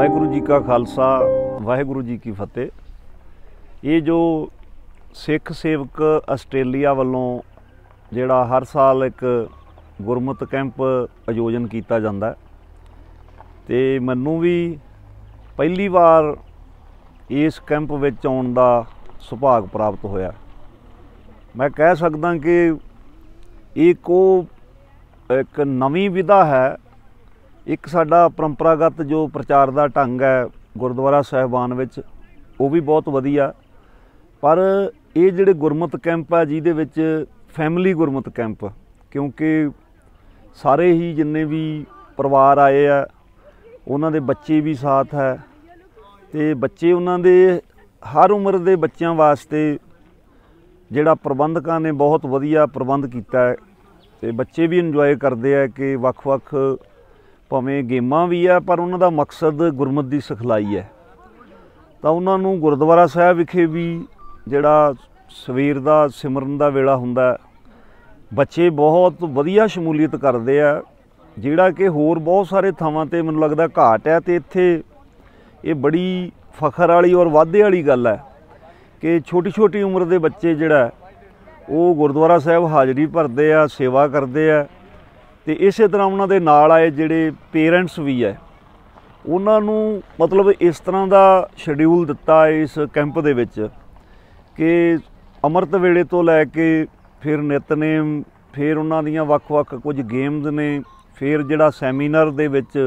ਵਾਹਿਗੁਰੂ ਜੀ ਕਾ ਖਾਲਸਾ ਵਾਹਿਗੁਰੂ ਜੀ ਕੀ ਫਤਿਹ ਇਹ ਜੋ ਸਿੱਖ ਸੇਵਕ ਆਸਟ੍ਰੇਲੀਆ ਵੱਲੋਂ ਜਿਹੜਾ ਹਰ ਸਾਲ ਇੱਕ ਗੁਰਮਤ ਕੈਂਪ ਆਯੋਜਨ ਕੀਤਾ ਜਾਂਦਾ ਤੇ ਮੈਨੂੰ ਵੀ ਪਹਿਲੀ ਵਾਰ ਇਸ ਕੈਂਪ ਵਿੱਚ ਆਉਣ ਦਾ ਸੁਭਾਗ ਪ੍ਰਾਪਤ ਹੋਇਆ ਮੈਂ ਕਹਿ ਸਕਦਾ ਕਿ ਇਹ ਕੋ ਇੱਕ ਨਵੀਂ ਵਿਧਾ ਹੈ ਇੱਕ ਸਾਡਾ ਪਰੰਪਰਾਗਤ ਜੋ ਪ੍ਰਚਾਰ ਦਾ ਢੰਗ ਹੈ ਗੁਰਦੁਆਰਾ ਸਹਿਬਾਨ ਵਿੱਚ ਉਹ ਵੀ ਬਹੁਤ ਵਧੀਆ ਪਰ ਇਹ ਜਿਹੜੇ ਗੁਰਮਤ ਕੈਂਪ ਆ ਜਿਹਦੇ ਵਿੱਚ ਫੈਮਿਲੀ ਗੁਰਮਤ ਕੈਂਪ ਕਿਉਂਕਿ ਸਾਰੇ ਹੀ ਜਿੰਨੇ ਵੀ ਪਰਿਵਾਰ ਆਏ ਆ ਉਹਨਾਂ ਦੇ ਬੱਚੇ ਵੀ ਸਾਥ ਹੈ ਤੇ ਬੱਚੇ ਉਹਨਾਂ ਦੇ ਹਰ ਉਮਰ ਦੇ ਬੱਚਿਆਂ ਵਾਸਤੇ ਜਿਹੜਾ ਪ੍ਰਬੰਧਕਾਂ ਨੇ ਬਹੁਤ ਵਧੀਆ ਪ੍ਰਬੰਧ ਕੀਤਾ ਹੈ ਤੇ ਬੱਚੇ ਵੀ ਇੰਜੋਏ ਕਰਦੇ ਆ ਕਿ ਵੱਖ-ਵੱਖ ਭਾਵੇਂ ਗੇਮਾਂ ਵੀ ਆ ਪਰ ਉਹਨਾਂ ਦਾ ਮਕਸਦ ਗੁਰਮਤ ਦੀ ਸਿਖਲਾਈ ਹੈ ਤਾਂ ਉਹਨਾਂ ਨੂੰ ਗੁਰਦੁਆਰਾ ਸਾਹਿਬ ਵਿਖੇ ਵੀ ਜਿਹੜਾ ਸਵੇਰ ਦਾ ਸਿਮਰਨ ਦਾ ਵੇਲਾ ਹੁੰਦਾ ਬੱਚੇ ਬਹੁਤ ਵਧੀਆ ਸ਼ਮੂਲੀਅਤ ਕਰਦੇ ਆ ਜਿਹੜਾ ਕਿ ਹੋਰ ਬਹੁਤ ਸਾਰੇ ਥਾਵਾਂ ਤੇ ਮੈਨੂੰ ਲੱਗਦਾ ਘਾਟ ਹੈ ਤੇ ਇੱਥੇ ਇਹ ਬੜੀ ਫਖਰ ਵਾਲੀ ਔਰ ਵਾਧੇ ਵਾਲੀ ਗੱਲ ਹੈ ਕਿ ਛੋਟੀ ਛੋਟੀ ਉਮਰ ਦੇ ਬੱਚੇ ਜਿਹੜਾ ਉਹ ਗੁਰਦੁਆਰਾ ਸਾਹਿਬ ਹਾਜ਼ਰੀ ਭਰਦੇ ਆ ਸੇਵਾ ਕਰਦੇ ਆ ਤੇ ਇਸੇ ਤਰ੍ਹਾਂ ਉਹਨਾਂ ਦੇ ਨਾਲ ਆਏ ਜਿਹੜੇ ਪੇਰੈਂਟਸ ਵੀ ਹੈ ਉਹਨਾਂ ਨੂੰ ਮਤਲਬ ਇਸ ਤਰ੍ਹਾਂ ਦਾ ਸ਼ਡਿਊਲ ਦਿੱਤਾ ਇਸ ਕੈਂਪ ਦੇ ਵਿੱਚ ਕਿ ਅਮਰਤ ਵੇਲੇ ਤੋਂ ਲੈ ਕੇ ਫਿਰ ਨਿਤਨੇਮ ਫਿਰ ਉਹਨਾਂ ਦੀਆਂ ਵੱਖ-ਵੱਖ ਕੁਝ ਗੇਮਸ ਨੇ ਫਿਰ ਜਿਹੜਾ ਸੈਮੀਨਾਰ ਦੇ ਵਿੱਚ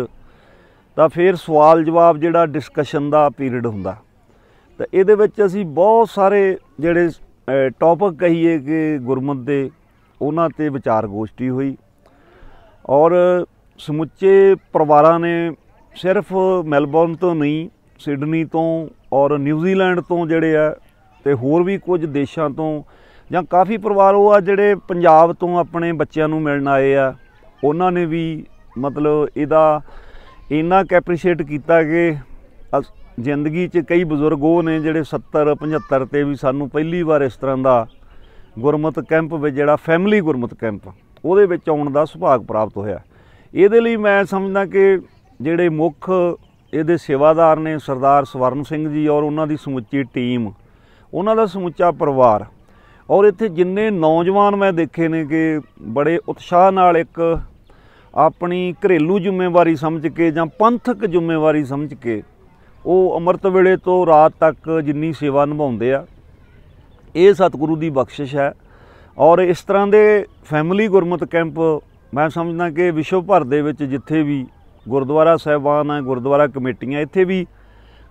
ਤਾਂ ਫਿਰ ਸਵਾਲ ਜਵਾਬ ਜਿਹੜਾ ਡਿਸਕਸ਼ਨ ਦਾ ਪੀਰੀਅਡ ਹੁੰਦਾ ਤਾਂ ਇਹਦੇ ਵਿੱਚ ਅਸੀਂ ਬਹੁਤ ਸਾਰੇ ਜਿਹੜੇ ਟੌਪਿਕ ਕਹੀਏ ਕਿ ਗੁਰਮਤ ਦੇ ਉਹਨਾਂ ਤੇ ਵਿਚਾਰ ਗੋਸ਼ਟੀ ਹੋਈ ਔਰ ਸਮੁੱਚੇ ਪਰਿਵਾਰਾਂ ਨੇ ਸਿਰਫ ਮੈਲਬੌਰਨ ਤੋਂ ਨਹੀਂ ਸਿਡਨੀ ਤੋਂ ਔਰ ਨਿਊਜ਼ੀਲੈਂਡ ਤੋਂ ਜਿਹੜੇ ਆ ਤੇ ਹੋਰ ਵੀ ਕੁਝ ਦੇਸ਼ਾਂ ਤੋਂ ਜਾਂ ਕਾਫੀ ਪਰਿਵਾਰ ਉਹ ਆ ਜਿਹੜੇ ਪੰਜਾਬ ਤੋਂ ਆਪਣੇ ਬੱਚਿਆਂ ਨੂੰ ਮਿਲਣ ਆਏ ਆ ਉਹਨਾਂ ਨੇ ਵੀ ਮਤਲਬ ਇਹਦਾ ਇੰਨਾ ਕੈਪਰੀਸ਼ੀਏਟ ਕੀਤਾ ਕਿ ਜ਼ਿੰਦਗੀ 'ਚ ਕਈ ਬਜ਼ੁਰਗ ਉਹ ਨੇ ਜਿਹੜੇ 70 75 ਤੇ ਵੀ ਸਾਨੂੰ ਪਹਿਲੀ ਵਾਰ ਇਸ ਤਰ੍ਹਾਂ ਦਾ ਗੁਰਮਤ ਕੈਂਪ ਵਿੱਚ ਜਿਹੜਾ ਫੈਮਿਲੀ ਗੁਰਮਤ ਕੈਂਪ ਉਹਦੇ ਵਿੱਚ ਆਉਣ ਦਾ ਸੁਭਾਗ ਪ੍ਰਾਪਤ ਹੋਇਆ ਇਹਦੇ ਲਈ ਮੈਂ ਸਮਝਦਾ ਕਿ ਜਿਹੜੇ ਮੁੱਖ ਇਹਦੇ ਸੇਵਾਦਾਰ ਨੇ ਸਰਦਾਰ ਸਵਰਨ ਸਿੰਘ ਜੀ ਔਰ ਉਹਨਾਂ ਦੀ ਸਮੁੱਚੀ ਟੀਮ ਉਹਨਾਂ ਦਾ ਸਮੁੱਚਾ ਪਰਿਵਾਰ ਔਰ ਇੱਥੇ ਜਿੰਨੇ ਨੌਜਵਾਨ ਮੈਂ ਦੇਖੇ ਨੇ ਕਿ ਬੜੇ ਉਤਸ਼ਾਹ ਨਾਲ ਇੱਕ ਆਪਣੀ ਘਰੇਲੂ ਜ਼ਿੰਮੇਵਾਰੀ ਸਮਝ ਕੇ ਜਾਂ ਪੰਥਕ ਜ਼ਿੰਮੇਵਾਰੀ ਸਮਝ ਕੇ ਉਹ ਅਮਰਤ ਵੇਲੇ ਤੋਂ ਰਾਤ ਤੱਕ ਜਿੰਨੀ ਸੇਵਾ ਨਿਭਾਉਂਦੇ ਆ ਇਹ ਸਤਿਗੁਰੂ ਦੀ ਬਖਸ਼ਿਸ਼ ਹੈ ਔਰ ਇਸ ਤਰ੍ਹਾਂ ਦੇ ਫੈਮਿਲੀ ਗੁਰਮਤ ਕੈਂਪ ਮੈਂ ਸਮਝਦਾ ਕਿ ਵਿਸ਼ਵ ਭਰ ਦੇ ਵਿੱਚ ਜਿੱਥੇ ਵੀ ਗੁਰਦੁਆਰਾ ਸਹਿਬਾਨ ਆ ਗੁਰਦੁਆਰਾ ਕਮੇਟੀਆਂ ਇੱਥੇ ਵੀ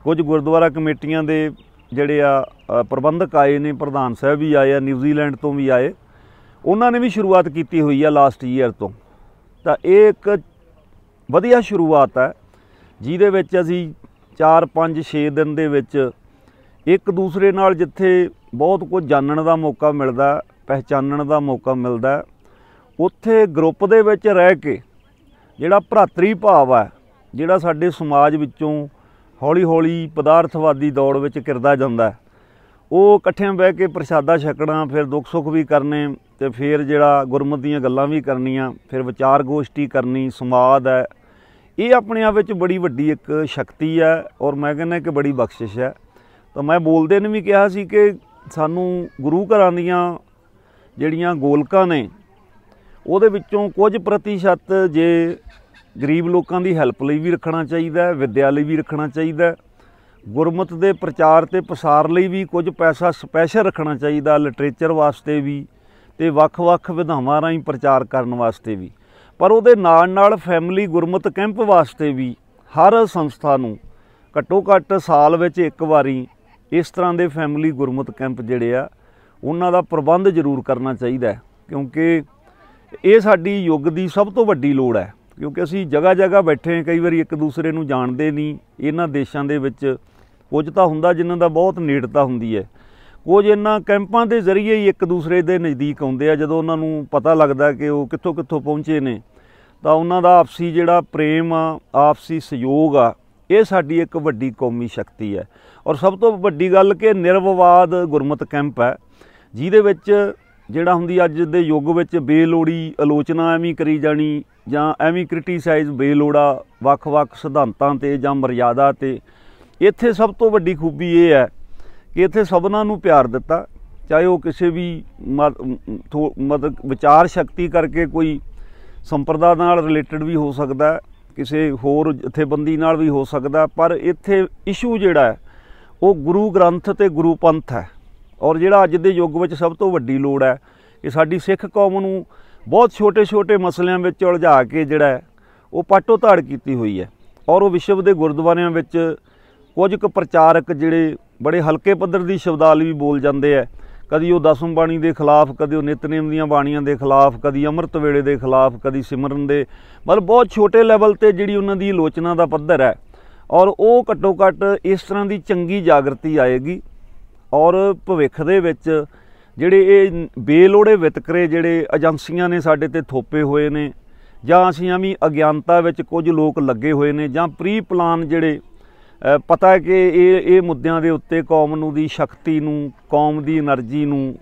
ਕੁਝ ਗੁਰਦੁਆਰਾ ਕਮੇਟੀਆਂ ਦੇ ਜਿਹੜੇ ਆ ਪ੍ਰਬੰਧਕ ਆਏ ਨੇ ਪ੍ਰਧਾਨ ਸਾਹਿਬ ਵੀ ਆਏ ਆ ਨਿਊਜ਼ੀਲੈਂਡ ਤੋਂ ਵੀ ਆਏ ਉਹਨਾਂ ਨੇ ਵੀ ਸ਼ੁਰੂਆਤ ਕੀਤੀ ਹੋਈ ਆ ਲਾਸਟ ਈਅਰ ਤੋਂ ਤਾਂ ਇਹ ਇੱਕ ਵਧੀਆ ਸ਼ੁਰੂਆਤ ਹੈ ਜਿਹਦੇ ਵਿੱਚ ਅਸੀਂ 4 5 6 ਦਿਨ ਦੇ ਵਿੱਚ ਇੱਕ ਦੂਸਰੇ ਨਾਲ ਜਿੱਥੇ ਬਹੁਤ ਕੁਝ ਜਾਣਨ ਦਾ ਮੌਕਾ ਮਿਲਦਾ ਪਹਿਚਾਨਣ ਦਾ ਮੌਕਾ ਮਿਲਦਾ ਉੱਥੇ ਗਰੁੱਪ ਦੇ ਵਿੱਚ ਰਹਿ ਕੇ ਜਿਹੜਾ ਭਰਾਤਰੀ ਭਾਵ ਹੈ ਜਿਹੜਾ ਸਾਡੇ ਸਮਾਜ ਵਿੱਚੋਂ ਹੌਲੀ-ਹੌਲੀ ਪਦਾਰਥਵਾਦੀ ਦੌੜ ਵਿੱਚ ਕਿਰਦਾ ਜਾਂਦਾ ਉਹ ਇਕੱਠਿਆਂ ਬਹਿ ਕੇ ਪ੍ਰਸ਼ਾਦਾ ਛਕਣਾ ਫਿਰ ਦੁੱਖ ਸੁੱਖ ਵੀ ਕਰਨੇ ਤੇ ਫਿਰ ਜਿਹੜਾ ਗੁਰਮਤ ਦੀਆਂ ਗੱਲਾਂ ਵੀ ਕਰਨੀਆਂ ਫਿਰ ਵਿਚਾਰ ਗੋਸ਼ਟੀ ਕਰਨੀ ਸਮਾਦ ਹੈ ਇਹ ਆਪਣੇ ਆਪ ਵਿੱਚ ਬੜੀ ਵੱਡੀ ਇੱਕ ਸ਼ਕਤੀ ਹੈ ਔਰ ਮੈਂ ਕਹਿੰਦਾ ਕਿ ਬੜੀ ਬਖਸ਼ਿਸ਼ ਹੈ ਤਾਂ ਮੈਂ ਬੋਲਦੇ ਨੇ ਵੀ ਕਿਹਾ ਸੀ ਕਿ ਸਾਨੂੰ ਗੁਰੂ ਘਰਾਂ ਦੀਆਂ ਜਿਹੜੀਆਂ ਗੋਲਕਾਂ ਨੇ ਉਹਦੇ ਵਿੱਚੋਂ ਕੁਝ ਪ੍ਰਤੀਸ਼ਤ ਜੇ ਗਰੀਬ ਲੋਕਾਂ ਦੀ ਹੈਲਪ ਲਈ ਵੀ ਰੱਖਣਾ ਚਾਹੀਦਾ ਹੈ ਵਿਦਿਆ ਲਈ ਵੀ ਰੱਖਣਾ ਚਾਹੀਦਾ ਹੈ ਗੁਰਮਤ ਦੇ ਪ੍ਰਚਾਰ ਤੇ ਪਸਾਰ ਲਈ ਵੀ ਕੁਝ ਪੈਸਾ ਸਪੈਸ਼ਲ ਰੱਖਣਾ ਚਾਹੀਦਾ ਲਿਟਰੇਚਰ ਵਾਸਤੇ ਵੀ ਤੇ ਵੱਖ-ਵੱਖ ਵਿਧਾਵਾਂ ਰਾਹੀਂ ਪ੍ਰਚਾਰ ਕਰਨ ਵਾਸਤੇ ਵੀ ਪਰ ਉਹਦੇ ਨਾਲ-ਨਾਲ ਫੈਮਿਲੀ ਗੁਰਮਤ ਕੈਂਪ ਵਾਸਤੇ ਵੀ ਹਰ ਸੰਸਥਾ ਨੂੰ ਘੱਟੋ-ਘੱਟ ਸਾਲ ਵਿੱਚ ਇੱਕ ਵਾਰੀ ਇਸ ਤਰ੍ਹਾਂ ਦੇ ਫੈਮਿਲੀ ਗੁਰਮਤ ਕੈਂਪ ਜਿਹੜੇ ਆ ਉਹਨਾਂ ਦਾ ਪ੍ਰਬੰਧ ਜ਼ਰੂਰ ਕਰਨਾ ਚਾਹੀਦਾ ਕਿਉਂਕਿ ਇਹ ਸਾਡੀ ਯੁੱਗ ਦੀ ਸਭ ਤੋਂ ਵੱਡੀ ਲੋੜ ਹੈ ਕਿਉਂਕਿ ਅਸੀਂ ਜਗ੍ਹਾ ਜਗ੍ਹਾ ਬੈਠੇ ਹਾਂ ਕਈ ਵਾਰੀ ਇੱਕ ਦੂਸਰੇ ਨੂੰ ਜਾਣਦੇ ਨਹੀਂ ਇਹਨਾਂ ਦੇਸ਼ਾਂ ਦੇ ਵਿੱਚ ਕੁਝ ਤਾਂ ਹੁੰਦਾ ਜਿਨ੍ਹਾਂ ਦਾ ਬਹੁਤ ਨੇੜਤਾ ਹੁੰਦੀ ਹੈ ਕੁਝ ਇਹਨਾਂ ਕੈਂਪਾਂ ਦੇ ਜ਼ਰੀਏ ਹੀ ਇੱਕ ਦੂਸਰੇ ਦੇ ਨਜ਼ਦੀਕ ਆਉਂਦੇ ਆ ਜਦੋਂ ਉਹਨਾਂ ਨੂੰ ਪਤਾ ਲੱਗਦਾ ਕਿ ਉਹ ਕਿੱਥੋਂ ਕਿੱਥੋਂ ਪਹੁੰਚੇ ਨੇ ਤਾਂ ਉਹਨਾਂ ਦਾ ਆਪਸੀ ਜਿਹੜਾ ਪ੍ਰੇਮ ਆ ਆਪਸੀ ਸਹਿਯੋਗ ਆ ਇਹ ਸਾਡੀ ਇੱਕ ਵੱਡੀ ਕੌਮੀ ਸ਼ਕਤੀ ਹੈ ਔਰ ਸਭ ਤੋਂ ਵੱਡੀ ਗੱਲ ਕਿ ਨਿਰਵਵਾਦ ਗੁਰਮਤ ਕੈਂਪ ਹੈ ਜਿਹਦੇ ਵਿੱਚ ਜਿਹੜਾ ਹੁੰਦੀ ਅੱਜ ਦੇ ਯੁੱਗ ਵਿੱਚ ਬੇਲੋੜੀ ਆਲੋਚਨਾ ਐਵੇਂ ਕਰੀ ਜਾਣੀ ਜਾਂ ਐਵੇਂ ਕ੍ਰਿਟਿਸਾਈਜ਼ ਬੇਲੋੜਾ ਵੱਖ-ਵੱਖ ਸਿਧਾਂਤਾਂ ਤੇ ਜਾਂ ਮਰਿਆਦਾ ਤੇ ਇੱਥੇ ਸਭ ਤੋਂ ਵੱਡੀ ਖੂਬੀ ਇਹ ਹੈ ਕਿ ਇੱਥੇ ਸਭਨਾਂ ਨੂੰ ਪਿਆਰ ਦਿੱਤਾ ਚਾਹੇ ਉਹ ਕਿਸੇ ਵੀ ਮਤ ਵਿਚਾਰ ਸ਼ਕਤੀ ਕਰਕੇ ਕੋਈ ਸੰਪਰਦਾ ਨਾਲ ਰਿਲੇਟਡ ਵੀ ਹੋ ਸਕਦਾ ਕਿਸੇ ਹੋਰ ਜਥੇਬੰਦੀ ਨਾਲ ਵੀ ਹੋ ਸਕਦਾ ਪਰ ਇੱਥੇ ਇਸ਼ੂ ਜਿਹੜਾ ਹੈ ਉਹ ਗੁਰੂ ਗ੍ਰੰਥ ਤੇ ਗੁਰੂ ਪੰਥ ਹੈ ਔਰ ਜਿਹੜਾ ਅੱਜ ਦੇ ਯੁੱਗ ਵਿੱਚ ਸਭ ਤੋਂ ਵੱਡੀ ਲੋੜ ਹੈ ਕਿ ਸਾਡੀ ਸਿੱਖ ਕੌਮ ਨੂੰ ਬਹੁਤ ਛੋਟੇ-ਛੋਟੇ ਮਸਲਿਆਂ ਵਿੱਚ ਉਲਝਾ ਕੇ ਜਿਹੜਾ ਉਹ ਪਾਟੋ ਧਾੜ ਕੀਤੀ ਹੋਈ ਹੈ ਔਰ ਉਹ ਵਿਸ਼ਵ ਦੇ ਗੁਰਦੁਆਰਿਆਂ ਵਿੱਚ ਕੁਝ ਕੁ ਪ੍ਰਚਾਰਕ ਜਿਹੜੇ ਬੜੇ ਹਲਕੇ ਪੱਧਰ ਦੀ ਵੀ ਬੋਲ ਜਾਂਦੇ ਆ ਕਦੀ ਉਹ ਦਸਮ ਬਾਣੀ ਦੇ ਖਿਲਾਫ ਕਦੀ ਉਹ ਨਿਤਨੇਮ ਦੀਆਂ ਬਾਣੀਆਂ ਦੇ ਖਿਲਾਫ ਕਦੀ ਅੰਮ੍ਰਿਤ ਵੇਲੇ ਦੇ ਖਿਲਾਫ ਕਦੀ ਸਿਮਰਨ ਦੇ ਮਤਲਬ ਬਹੁਤ ਛੋਟੇ ਲੈਵਲ ਤੇ ਜਿਹੜੀ ਉਹਨਾਂ ਦੀ ਆਲੋਚਨਾ ਦਾ ਪੱਧਰ ਹੈ ਔਰ ਉਹ ਘੱਟੋ ਘੱਟ ਇਸ ਤਰ੍ਹਾਂ ਦੀ ਚੰਗੀ ਜਾਗਰਤੀ ਆਏਗੀ ਔਰ ਭਵਿੱਖ ਦੇ ਵਿੱਚ ਜਿਹੜੇ ਇਹ ਬੇਲੋੜੇ ਵਿਤਕਰੇ ਜਿਹੜੇ ਏਜੰਸੀਆਂ ਨੇ ਸਾਡੇ ਤੇ ਥੋਪੇ ਹੋਏ ਨੇ ਜਾਂ ਅਸੀਂ ਵੀ ਅਗਿਆਨਤਾ ਵਿੱਚ ਕੁਝ ਲੋਕ ਲੱਗੇ ਹੋਏ ਨੇ ਜਾਂ ਪ੍ਰੀ ਪਲਾਨ ਜਿਹੜੇ ਪਤਾ ਹੈ ਕਿ ਇਹ ਇਹ ਮੁੱਦਿਆਂ ਦੇ ਉੱਤੇ ਕੌਮ ਨੂੰ ਦੀ ਸ਼ਕਤੀ ਨੂੰ ਕੌਮ ਦੀ એનર્ਜੀ ਨੂੰ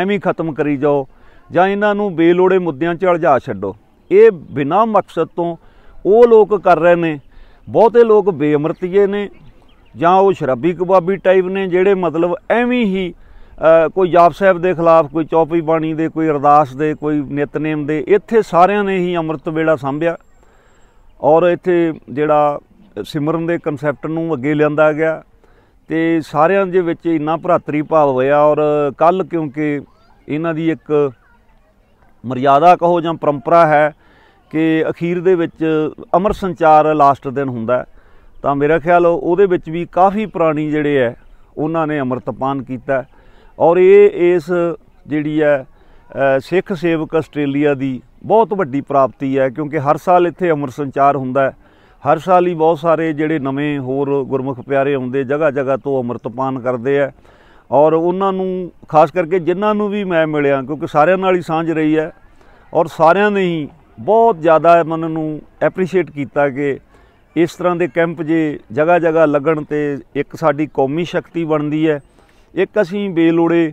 ਐਵੇਂ ਖਤਮ ਕਰੀ ਜਾਓ ਜਾਂ ਇਹਨਾਂ ਨੂੰ ਬੇਲੋੜੇ ਮੁੱਦਿਆਂ 'ਚ ਅਲਝਾ ਛੱਡੋ ਇਹ ਬਿਨਾਂ ਮਕਸਦ ਤੋਂ ਉਹ ਲੋਕ ਕਰ ਰਹੇ ਨੇ ਬਹੁਤੇ ਲੋਕ ਬੇਅਮਰਤੀਏ ਨੇ ਜਾਂ ਉਹ ਸ਼ਰਾਬੀ ਕਬਾਬੀ ਟਾਈਪ ਨੇ ਜਿਹੜੇ ਮਤਲਬ ਐਵੇਂ ਹੀ ਕੋਈ ਜਾਪ ਸਾਹਿਬ ਦੇ ਖਿਲਾਫ ਕੋਈ ਚੌਪੀ ਬਾਣੀ ਦੇ ਕੋਈ ਅਰਦਾਸ ਦੇ ਕੋਈ ਨਿਤਨੇਮ ਦੇ ਇੱਥੇ ਸਾਰਿਆਂ ਨੇ ਹੀ ਅੰਮ੍ਰਿਤ ਵੇਲਾ ਸੰਭਿਆ ਔਰ ਇੱਥੇ ਜਿਹੜਾ ਸਿਮਰਨ ਦੇ ਕਨਸੈਪਟ ਨੂੰ ਅੱਗੇ ਲਿਆਂਦਾ ਗਿਆ ਤੇ ਸਾਰਿਆਂ ਦੇ ਵਿੱਚ ਇੰਨਾ ਭਰਾਤਰੀ ਭਾਵ ਹੋਇਆ ਔਰ ਕੱਲ ਕਿਉਂਕਿ ਇਹਨਾਂ ਦੀ ਇੱਕ ਮਰਿਆਦਾ ਕਹੋ ਜਾਂ ਪਰੰਪਰਾ ਹੈ ਕਿ ਅਖੀਰ ਦੇ ਵਿੱਚ ਅਮਰ ਸੰਚਾਰ ਲਾਸਟ ਦਿਨ ਹੁੰਦਾ ਤਾਂ ਮੇਰਾ ਖਿਆਲ ਉਹਦੇ ਵਿੱਚ ਵੀ ਕਾਫੀ ਪੁਰਾਣੀ ਜਿਹੜੇ ਐ ਉਹਨਾਂ ਨੇ ਅਮਰਤਪਾਨ ਕੀਤਾ ਔਰ ਇਹ ਇਸ ਜਿਹੜੀ ਐ ਸਿੱਖ ਸੇਵਕ ਆਸਟ੍ਰੇਲੀਆ ਦੀ ਬਹੁਤ ਵੱਡੀ ਪ੍ਰਾਪਤੀ ਹੈ ਕਿਉਂਕਿ ਹਰ ਸਾਲ ਇੱਥੇ ਅਮਰ ਸੰਚਾਰ ਹੁੰਦਾ ਹੈ ਹਰ ਸਾਲ ਹੀ ਬਹੁਤ ਸਾਰੇ ਜਿਹੜੇ ਨਵੇਂ ਹੋਰ ਗੁਰਮੁਖ ਪਿਆਰੇ ਆਉਂਦੇ ਜਗ੍ਹਾ ਜਗ੍ਹਾ ਤੋਂ ਅਮਰਤਪਾਨ ਕਰਦੇ ਆ ਔਰ ਉਹਨਾਂ ਨੂੰ ਖਾਸ ਕਰਕੇ ਜਿਨ੍ਹਾਂ ਨੂੰ ਵੀ ਮੈਂ ਮਿਲਿਆ ਕਿਉਂਕਿ ਸਾਰਿਆਂ ਨਾਲ ਹੀ ਸਾਂਝ ਰਹੀ ਹੈ ਔਰ ਸਾਰਿਆਂ ਨੇ ਹੀ ਬਹੁਤ ਜ਼ਿਆਦਾ ਮਨ ਨੂੰ ਐਪਰੀਸ਼ੀਏਟ ਕੀਤਾ ਕਿ ਇਸ ਤਰ੍ਹਾਂ ਦੇ ਕੈਂਪ ਜੇ ਜਗਾ ਜਗਾ ਲੱਗਣ ਤੇ ਇੱਕ ਸਾਡੀ ਕੌਮੀ ਸ਼ਕਤੀ ਬਣਦੀ ਹੈ ਇੱਕ ਅਸੀਂ ਬੇਲੋੜੇ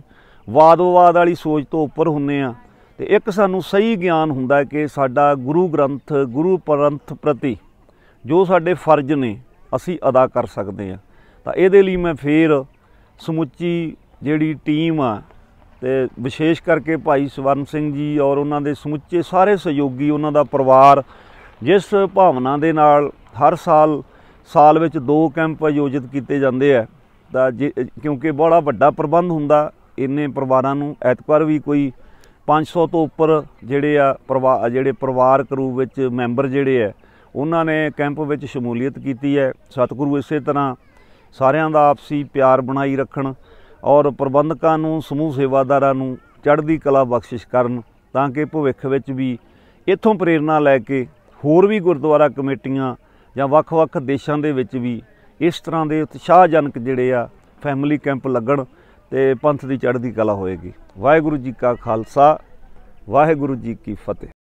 ਵਾਦ-ਵਾਦ ਵਾਲੀ ਸੋਚ ਤੋਂ ਉੱਪਰ ਹੁੰਨੇ ਆ ਤੇ ਇੱਕ ਸਾਨੂੰ ਸਹੀ ਗਿਆਨ ਹੁੰਦਾ ਕਿ ਸਾਡਾ ਗੁਰੂ ਗ੍ਰੰਥ ਗੁਰੂ ਪਰੰਥ ਪ੍ਰਤੀ ਜੋ ਸਾਡੇ ਫਰਜ਼ ਨੇ ਅਸੀਂ ਅਦਾ ਕਰ ਸਕਦੇ ਆ ਤਾਂ ਇਹਦੇ ਲਈ ਮੈਂ ਫੇਰ ਸਮੁੱਚੀ ਜਿਹੜੀ ਟੀਮ ਆ ਤੇ ਵਿਸ਼ੇਸ਼ ਕਰਕੇ ਭਾਈ ਸਵਰਨ ਸਿੰਘ ਜੀ ਔਰ ਉਹਨਾਂ ਦੇ ਸਮੁੱਚੇ ਸਾਰੇ ਸਹਿਯੋਗੀ ਉਹਨਾਂ ਦਾ ਪਰਿਵਾਰ ਜਿਸ ਭਾਵਨਾ ਦੇ ਨਾਲ ਹਰ ਸਾਲ ਸਾਲ ਵਿੱਚ ਦੋ ਕੈਂਪ ਆਯੋਜਿਤ ਕੀਤੇ ਜਾਂਦੇ ਆ ਤਾਂ ਕਿਉਂਕਿ ਬੜਾ ਵੱਡਾ ਪ੍ਰਬੰਧ ਹੁੰਦਾ ਇੰਨੇ ਪਰਿਵਾਰਾਂ ਨੂੰ ਐਤਵਾਰ ਵੀ ਕੋਈ 500 ਤੋਂ ਉੱਪਰ ਜਿਹੜੇ ਆ ਪਰਿਵਾਰ ਜਿਹੜੇ ਪਰਿਵਾਰ ਕਰੂ ਵਿੱਚ ਮੈਂਬਰ ਜਿਹੜੇ ਆ ਉਹਨਾਂ ਨੇ ਕੈਂਪ ਵਿੱਚ ਸ਼ਮੂਲੀਅਤ ਕੀਤੀ ਹੈ ਸਤਿਗੁਰੂ ਇਸੇ ਤਰ੍ਹਾਂ ਸਾਰਿਆਂ ਦਾ ਆਪਸੀ ਪਿਆਰ ਬਣਾਈ ਰੱਖਣ ਔਰ ਪ੍ਰਬੰਧਕਾਂ ਨੂੰ ਸਮੂਹ ਸੇਵਾਦਾਰਾਂ ਨੂੰ ਚੜ੍ਹਦੀ ਕਲਾ ਬਖਸ਼ਿਸ਼ ਕਰਨ ਤਾਂ ਕਿ ਭਵਿੱਖ ਵਿੱਚ ਵੀ ਇਥੋਂ ਪ੍ਰੇਰਣਾ ਲੈ ਕੇ ਹੋਰ ਵੀ ਗੁਰਦੁਆਰਾ ਕਮੇਟੀਆਂ ਜਾਂ ਵੱਖ-ਵੱਖ ਦੇਸ਼ਾਂ ਦੇ ਵਿੱਚ ਵੀ ਇਸ ਤਰ੍ਹਾਂ ਦੇ ਉਤਸ਼ਾਹਜਨਕ ਜਿਹੜੇ ਆ ਫੈਮਿਲੀ ਕੈਂਪ ਲੱਗਣ ਤੇ ਪੰਥ ਦੀ ਚੜ੍ਹਦੀ ਕਲਾ ਹੋਏਗੀ ਵਾਹਿਗੁਰੂ ਜੀ ਕਾ ਖਾਲਸਾ ਵਾਹਿਗੁਰੂ ਜੀ ਕੀ ਫਤਿਹ